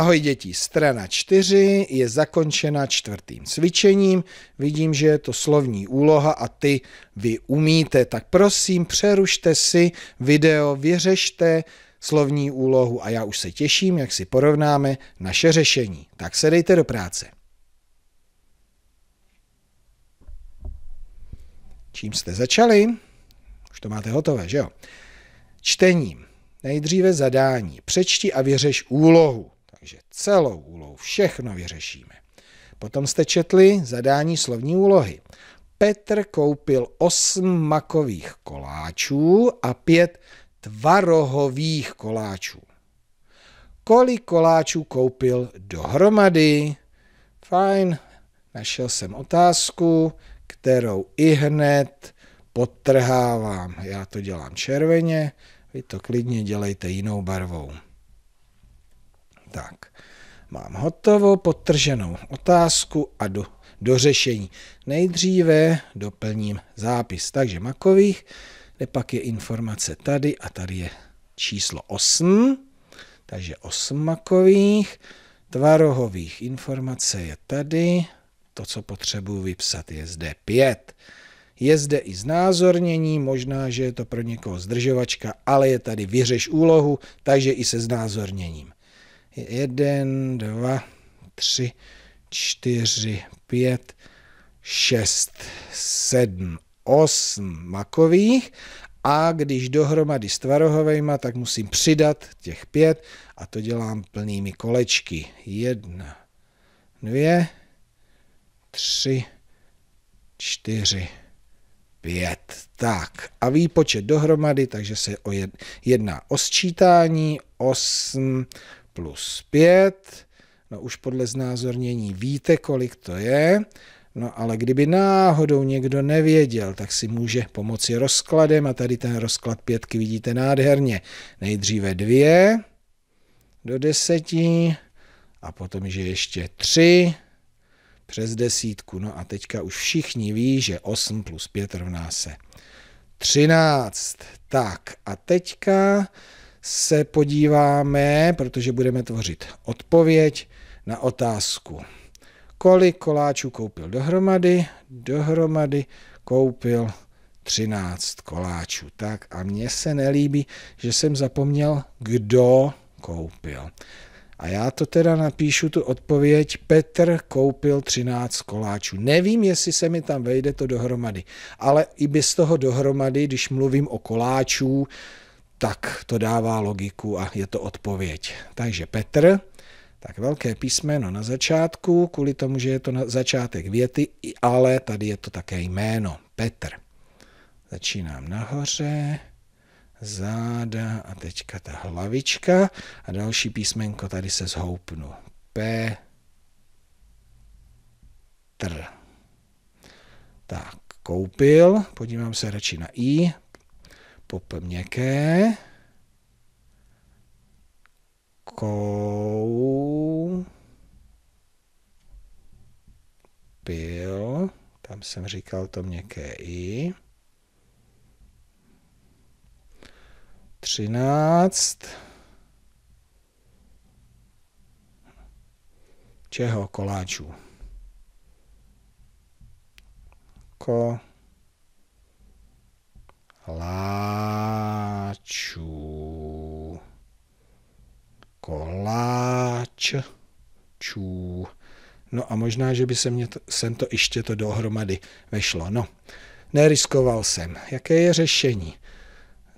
Ahoj děti, strana 4 je zakončena čtvrtým cvičením. Vidím, že je to slovní úloha a ty vy umíte. Tak prosím, přerušte si video, vyřešte slovní úlohu a já už se těším, jak si porovnáme naše řešení. Tak se dejte do práce. Čím jste začali? Už to máte hotové, že jo? Čtením. Nejdříve zadání. Přečti a vyřeš úlohu že celou úlohu všechno vyřešíme. Potom jste četli zadání slovní úlohy. Petr koupil osm makových koláčů a pět tvarohových koláčů. Kolik koláčů koupil dohromady? Fajn, našel jsem otázku, kterou i hned podtrhávám. Já to dělám červeně, vy to klidně dělejte jinou barvou. Tak, mám hotovo, podtrženou otázku a do, do řešení. Nejdříve doplním zápis. Takže makových, kde pak je informace tady a tady je číslo 8. Takže 8 makových. Tvarohových informace je tady. To, co potřebuji vypsat, je zde 5. Je zde i znázornění, možná, že je to pro někoho zdržovačka, ale je tady vyřeš úlohu, takže i se znázorněním. Jeden, dva, tři, čtyři, pět, šest, sedm, osm makových a když dohromady s tvarohovejma, tak musím přidat těch pět a to dělám plnými kolečky. Jedna, dvě, tři, čtyři, pět. Tak a výpočet dohromady, takže se o jedná o sčítání, osm plus 5. No už podle znázornění víte, kolik to je. No ale kdyby náhodou někdo nevěděl, tak si může pomoci rozkladem a tady ten rozklad pětky vidíte nádherně. Nejdříve dvě do deseti a potom, že ještě tři přes desítku. No a teďka už všichni ví, že 8 plus 5 rovná se 13. Tak a teďka se podíváme, protože budeme tvořit odpověď na otázku. Kolik koláčů koupil dohromady? Dohromady koupil 13 koláčů. Tak a mně se nelíbí, že jsem zapomněl, kdo koupil. A já to teda napíšu tu odpověď, Petr koupil 13 koláčů. Nevím, jestli se mi tam vejde to dohromady, ale i bez toho dohromady, když mluvím o koláčů, tak to dává logiku a je to odpověď. Takže Petr, tak velké písmeno na začátku, kvůli tomu, že je to na začátek věty, ale tady je to také jméno, Petr. Začínám nahoře, záda a teďka ta hlavička a další písmenko tady se zhoupnu. P, tr. Tak, koupil, podívám se radši na I, pop měkké, kou, pil, tam jsem říkal to měkké i, 13, čeho koláčů. Ko, koláčů. Koláč. Čů. No a možná, že by se mě to, sem to ještě to dohromady vešlo. No, neriskoval jsem. Jaké je řešení?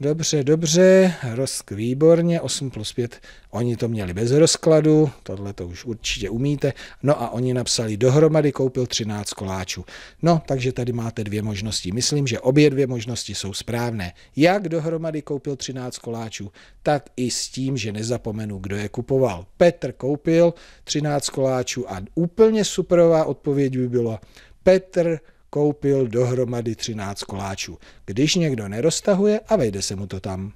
Dobře, dobře, rozk výborně, 8 plus 5, oni to měli bez rozkladu, tohle to už určitě umíte. No a oni napsali dohromady, koupil 13 koláčů. No, takže tady máte dvě možnosti. Myslím, že obě dvě možnosti jsou správné. Jak dohromady koupil 13 koláčů, tak i s tím, že nezapomenu, kdo je kupoval. Petr koupil 13 koláčů a úplně superová odpověď by byla Petr koupil dohromady 13 koláčů. Když někdo neroztahuje a vejde se mu to tam.